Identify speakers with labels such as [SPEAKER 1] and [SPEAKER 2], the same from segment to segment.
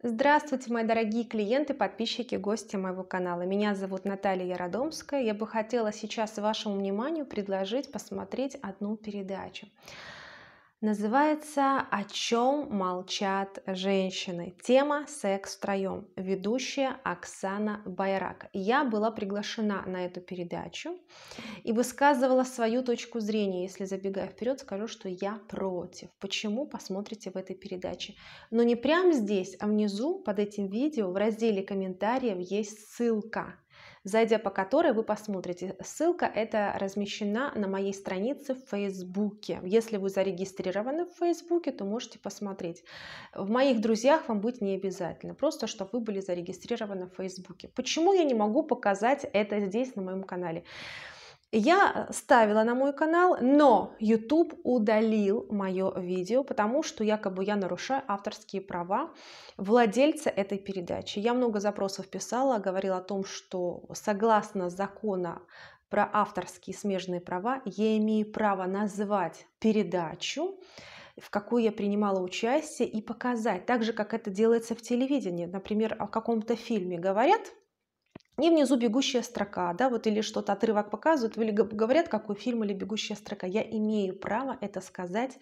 [SPEAKER 1] Здравствуйте, мои дорогие клиенты, подписчики, гости моего канала. Меня зовут Наталья Яродомская. Я бы хотела сейчас вашему вниманию предложить посмотреть одну передачу. Называется «О чем молчат женщины?» Тема «Секс втроем». Ведущая Оксана Байрак. Я была приглашена на эту передачу и высказывала свою точку зрения. Если забегая вперед, скажу, что я против. Почему? Посмотрите в этой передаче. Но не прямо здесь, а внизу под этим видео в разделе комментариев есть ссылка – зайдя по которой вы посмотрите. Ссылка эта размещена на моей странице в Фейсбуке. Если вы зарегистрированы в Фейсбуке, то можете посмотреть. В моих друзьях вам быть не обязательно, просто чтобы вы были зарегистрированы в Фейсбуке. Почему я не могу показать это здесь на моем канале? Я ставила на мой канал, но YouTube удалил мое видео, потому что якобы я нарушаю авторские права владельца этой передачи. Я много запросов писала, говорила о том, что согласно закону про авторские смежные права, я имею право назвать передачу, в какую я принимала участие, и показать, так же, как это делается в телевидении. Например, о каком-то фильме говорят – и внизу бегущая строка, да, вот или что-то отрывок показывают, или говорят, какой фильм или бегущая строка. Я имею право это сказать.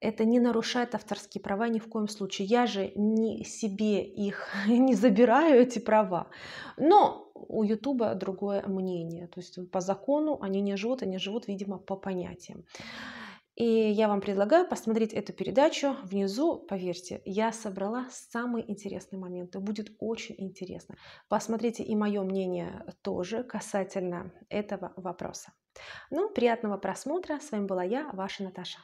[SPEAKER 1] Это не нарушает авторские права ни в коем случае. Я же не себе их не забираю эти права. Но у Ютуба другое мнение. То есть по закону они не живут, они живут, видимо, по понятиям. И я вам предлагаю посмотреть эту передачу внизу. Поверьте, я собрала самые интересные моменты. Будет очень интересно. Посмотрите и мое мнение тоже касательно этого вопроса. Ну, приятного просмотра. С вами была я, ваша Наташа.